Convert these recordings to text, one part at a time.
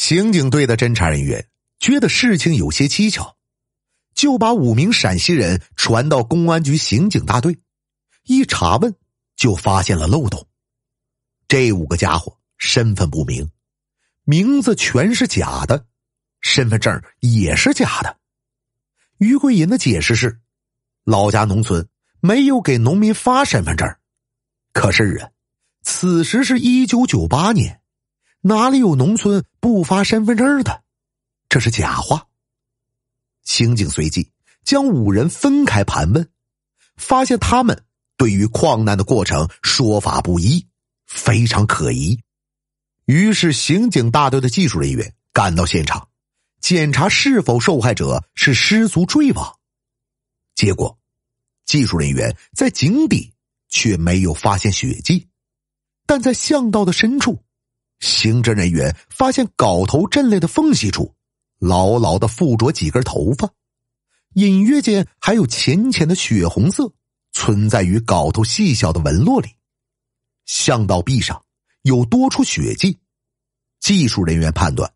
刑警队的侦查人员觉得事情有些蹊跷，就把五名陕西人传到公安局刑警大队，一查问就发现了漏洞。这五个家伙身份不明，名字全是假的，身份证也是假的。于桂银的解释是：老家农村没有给农民发身份证。可是啊，此时是一九九八年。哪里有农村不发身份证的？这是假话。刑警随即将五人分开盘问，发现他们对于矿难的过程说法不一，非常可疑。于是，刑警大队的技术人员赶到现场，检查是否受害者是失足坠亡。结果，技术人员在井底却没有发现血迹，但在巷道的深处。刑侦人员发现镐头阵列的缝隙处，牢牢的附着几根头发，隐约间还有浅浅的血红色存在于镐头细小的纹络里。巷道壁上有多处血迹，技术人员判断，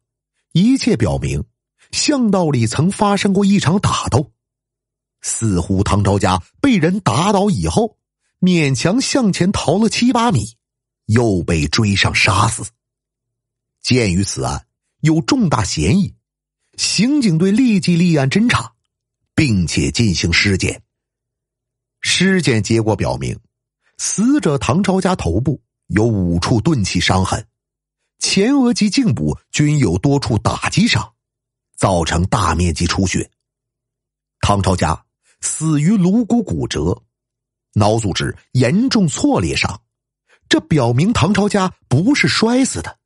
一切表明巷道里曾发生过一场打斗，似乎唐朝家被人打倒以后，勉强向前逃了七八米，又被追上杀死。鉴于此案有重大嫌疑，刑警队立即立案侦查，并且进行尸检。尸检结果表明，死者唐朝家头部有五处钝器伤痕，前额及颈部均有多处打击伤，造成大面积出血。唐朝家死于颅骨骨折、脑组织严重挫裂伤，这表明唐朝家不是摔死的。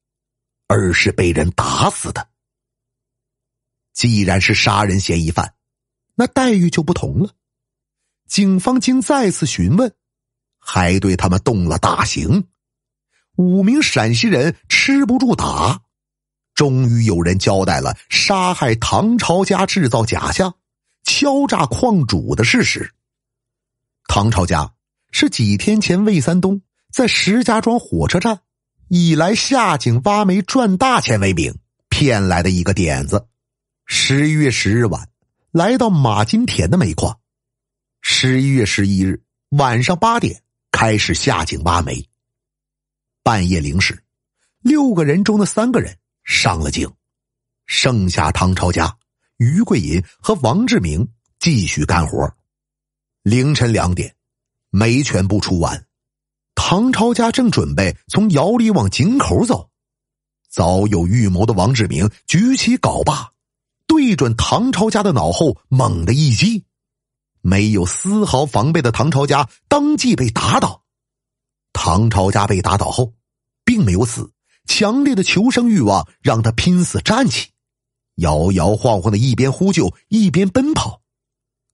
而是被人打死的。既然是杀人嫌疑犯，那待遇就不同了。警方经再次询问，还对他们动了大刑。五名陕西人吃不住打，终于有人交代了杀害唐朝家、制造假象、敲诈矿主的事实。唐朝家是几天前魏三东在石家庄火车站。以来下井挖煤赚大钱为名，骗来的一个点子。十一月十日晚，来到马金田的煤矿。十一月十一日晚上八点开始下井挖煤。半夜零时，六个人中的三个人上了井，剩下唐朝家、于桂银和王志明继续干活。凌晨两点，煤全部出完。唐朝家正准备从窑里往井口走，早有预谋的王志明举起镐把，对准唐朝家的脑后猛的一击。没有丝毫防备的唐朝家当即被打倒。唐朝家被打倒后，并没有死，强烈的求生欲望让他拼死站起，摇摇晃晃的一边呼救一边奔跑。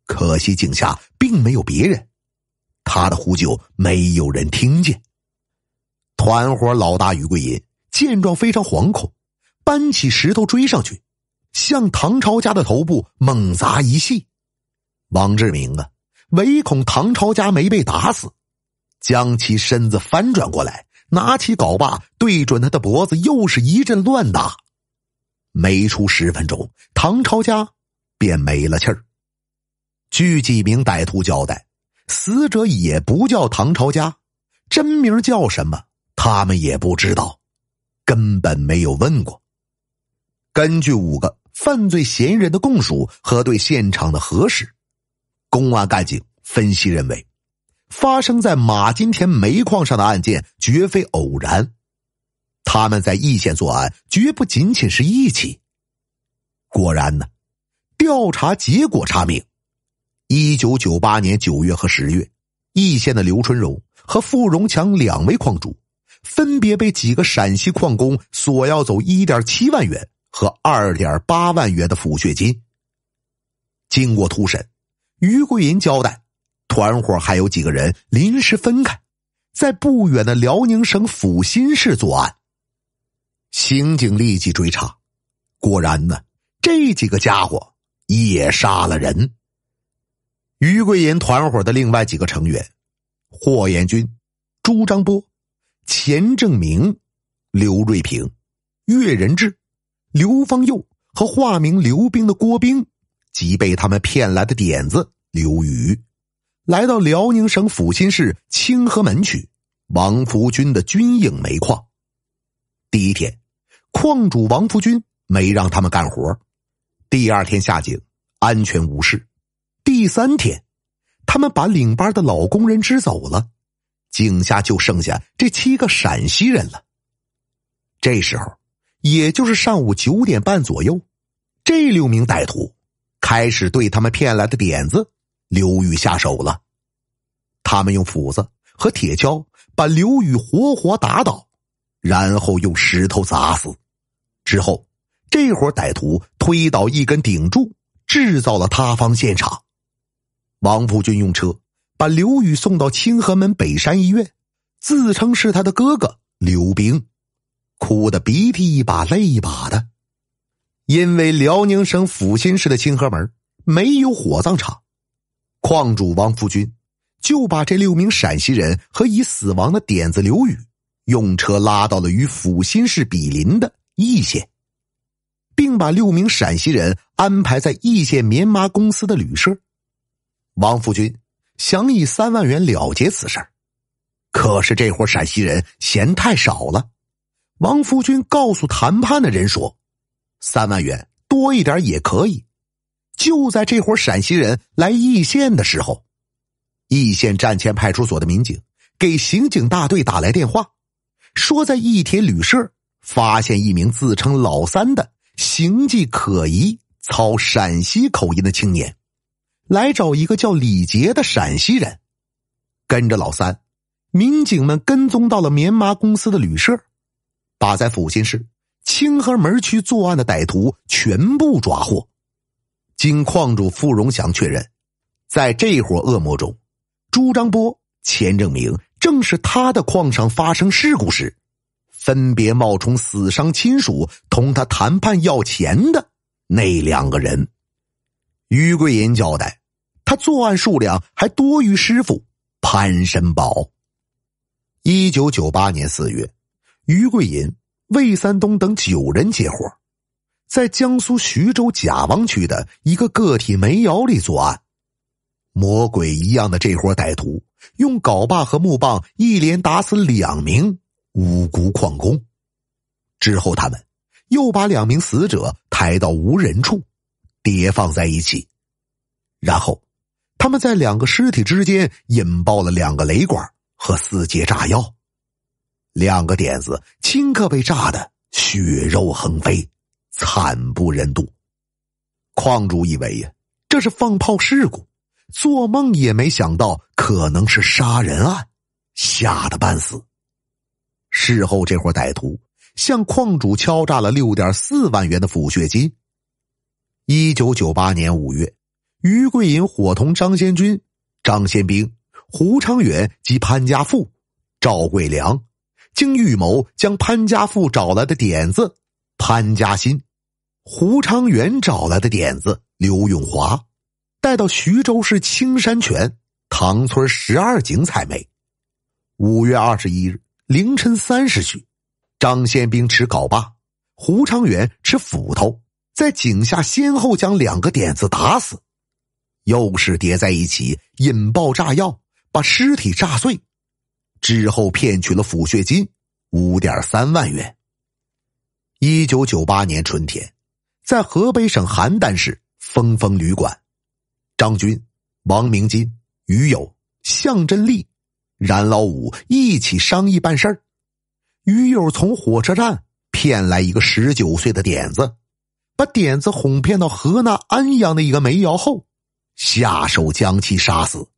可惜井下并没有别人。他的呼救没有人听见。团伙老大于贵银见状非常惶恐，搬起石头追上去，向唐朝家的头部猛砸一气。王志明啊，唯恐唐朝家没被打死，将其身子翻转过来，拿起镐把对准他的脖子又是一阵乱打。没出十分钟，唐朝家便没了气儿。据几名歹徒交代。死者也不叫唐朝家，真名叫什么他们也不知道，根本没有问过。根据五个犯罪嫌疑人的供述和对现场的核实，公安干警分析认为，发生在马金田煤矿上的案件绝非偶然，他们在易县作案绝不仅仅是一起。果然呢，调查结果查明。一九九八年九月和十月，易县的刘春荣和付荣强两位矿主分别被几个陕西矿工索要走一点七万元和二点八万元的抚恤金。经过突审，于桂银交代，团伙还有几个人临时分开，在不远的辽宁省阜新市作案。刑警立即追查，果然呢，这几个家伙也杀了人。于桂银团伙的另外几个成员，霍延军、朱张波、钱正明、刘瑞平、岳仁志、刘方佑和化名刘兵的郭兵，即被他们骗来的点子刘宇，来到辽宁省阜新市清河门区王福军的军营煤矿。第一天，矿主王福军没让他们干活第二天下井，安全无事。第三天，他们把领班的老工人支走了，井下就剩下这七个陕西人了。这时候，也就是上午九点半左右，这六名歹徒开始对他们骗来的点子刘宇下手了。他们用斧子和铁锹把刘宇活活打倒，然后用石头砸死。之后，这伙歹徒推倒一根顶柱，制造了塌方现场。王福军用车把刘宇送到清河门北山医院，自称是他的哥哥刘冰，哭得鼻涕一把泪一把的。因为辽宁省阜新市的清河门没有火葬场，矿主王福军就把这六名陕西人和已死亡的点子刘宇用车拉到了与阜新市比邻的义县，并把六名陕西人安排在义县棉麻公司的旅社。王福军想以三万元了结此事，可是这伙陕西人嫌太少了。王福军告诉谈判的人说：“三万元多一点也可以。”就在这伙陕西人来易县的时候，易县站前派出所的民警给刑警大队打来电话，说在易铁旅社发现一名自称老三的形迹可疑、操陕西口音的青年。来找一个叫李杰的陕西人，跟着老三，民警们跟踪到了棉麻公司的旅社，把在阜新市清河门区作案的歹徒全部抓获。经矿主付荣祥确认，在这伙恶魔中，朱张波、钱正明正是他的矿上发生事故时，分别冒充死伤亲属同他谈判要钱的那两个人。于桂银交代，他作案数量还多于师傅潘申宝。一九九八年四月，于桂银、魏三东等九人结伙，在江苏徐州贾汪区的一个个体煤窑里作案。魔鬼一样的这伙歹徒用镐把和木棒一连打死两名无辜矿工，之后他们又把两名死者抬到无人处。叠放在一起，然后他们在两个尸体之间引爆了两个雷管和四节炸药，两个点子顷刻被炸得血肉横飞，惨不忍睹。矿主以为呀这是放炮事故，做梦也没想到可能是杀人案，吓得半死。事后，这伙歹徒向矿主敲诈了六点四万元的抚恤金。一九九八年五月，于桂银伙同张先军、张先兵、胡昌远及潘家富、赵贵良，经预谋，将潘家富找来的点子潘家新、胡昌远找来的点子刘永华，带到徐州市青山泉唐村十二井采煤。五月二十一日凌晨三时许，张先兵持镐把，胡昌远持斧头。在井下先后将两个点子打死，又是叠在一起引爆炸药，把尸体炸碎，之后骗取了抚恤金五点三万元。一九九八年春天，在河北省邯郸市风风旅馆，张军、王明金、于友、向振利、冉老五一起商议办事儿。于友从火车站骗来一个十九岁的点子。把点子哄骗到河南安阳的一个煤窑后，下手将其杀死。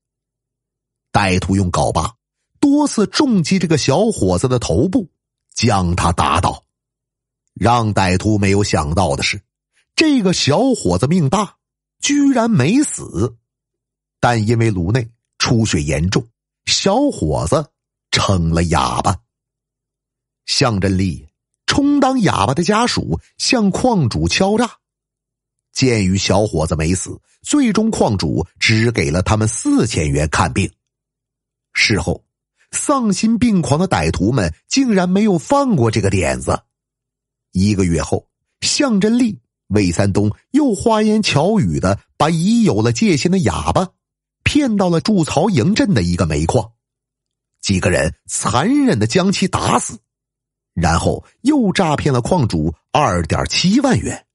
歹徒用镐把多次重击这个小伙子的头部，将他打倒。让歹徒没有想到的是，这个小伙子命大，居然没死。但因为颅内出血严重，小伙子成了哑巴。向振力。充当哑巴的家属向矿主敲诈，鉴于小伙子没死，最终矿主只给了他们四千元看病。事后，丧心病狂的歹徒们竟然没有放过这个点子。一个月后，向真利、魏三东又花言巧语的把已有了戒心的哑巴骗到了驻曹营镇的一个煤矿，几个人残忍的将其打死。然后又诈骗了矿主二点七万元，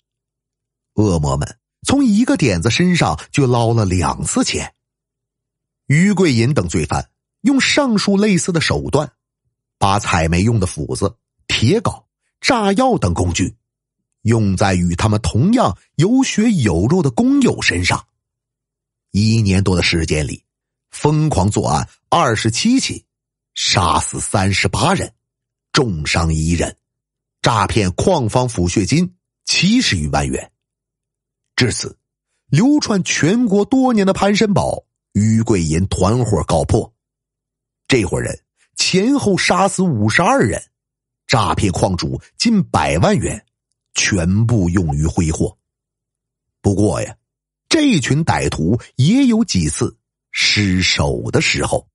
恶魔们从一个点子身上就捞了两次钱。于桂银等罪犯用上述类似的手段，把采煤用的斧子、铁镐、炸药等工具，用在与他们同样有血有肉的工友身上。一年多的时间里，疯狂作案二十七起，杀死三十八人。重伤一人，诈骗矿方抚恤金七十余万元。至此，流传全国多年的潘森宝、于桂银团伙告破。这伙人前后杀死五十二人，诈骗矿主近百万元，全部用于挥霍。不过呀，这群歹徒也有几次失手的时候。